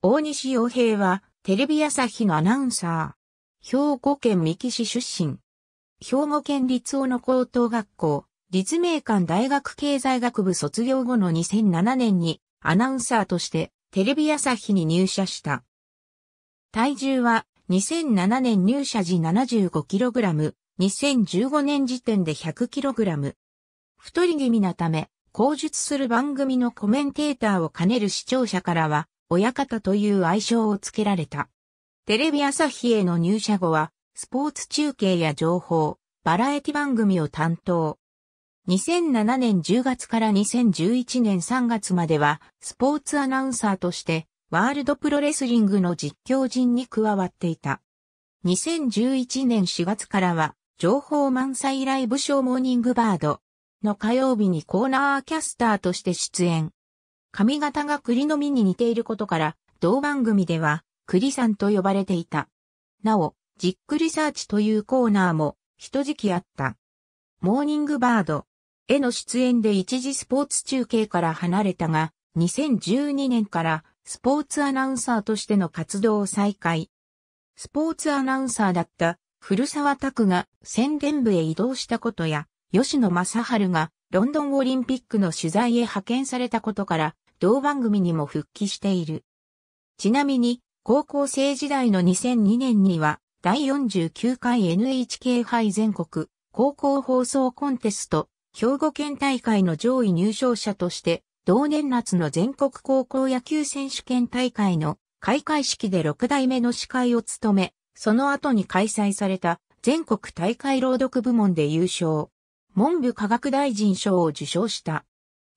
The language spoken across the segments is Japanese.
大西洋平は、テレビ朝日のアナウンサー。兵庫県三木市出身。兵庫県立尾の高等学校、立命館大学経済学部卒業後の2007年に、アナウンサーとして、テレビ朝日に入社した。体重は、2007年入社時 75kg、2015年時点で 100kg。太り気味なため、口述する番組のコメンテーターを兼ねる視聴者からは、親方という愛称を付けられた。テレビ朝日への入社後は、スポーツ中継や情報、バラエティ番組を担当。2007年10月から2011年3月までは、スポーツアナウンサーとして、ワールドプロレスリングの実況陣に加わっていた。2011年4月からは、情報満載ライブショーモーニングバードの火曜日にコーナーキャスターとして出演。髪型が栗の実に似ていることから、同番組では、栗さんと呼ばれていた。なお、じっくりサーチというコーナーも、一時期あった。モーニングバードへの出演で一時スポーツ中継から離れたが、2012年からスポーツアナウンサーとしての活動を再開。スポーツアナウンサーだった古沢拓が宣伝部へ移動したことや、吉野正春がロンドンオリンピックの取材へ派遣されたことから、同番組にも復帰している。ちなみに、高校生時代の2002年には、第49回 NHK 杯全国高校放送コンテスト、兵庫県大会の上位入賞者として、同年夏の全国高校野球選手権大会の開会式で6代目の司会を務め、その後に開催された全国大会朗読部門で優勝。文部科学大臣賞を受賞した。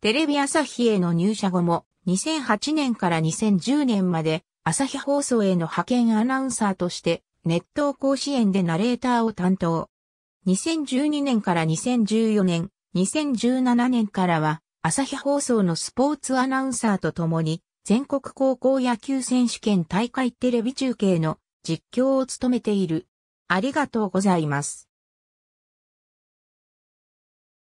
テレビ朝日への入社後も、2008年から2010年まで、朝日放送への派遣アナウンサーとして、熱湯甲子園でナレーターを担当。2012年から2014年、2017年からは、朝日放送のスポーツアナウンサーと共に、全国高校野球選手権大会テレビ中継の実況を務めている。ありがとうございます。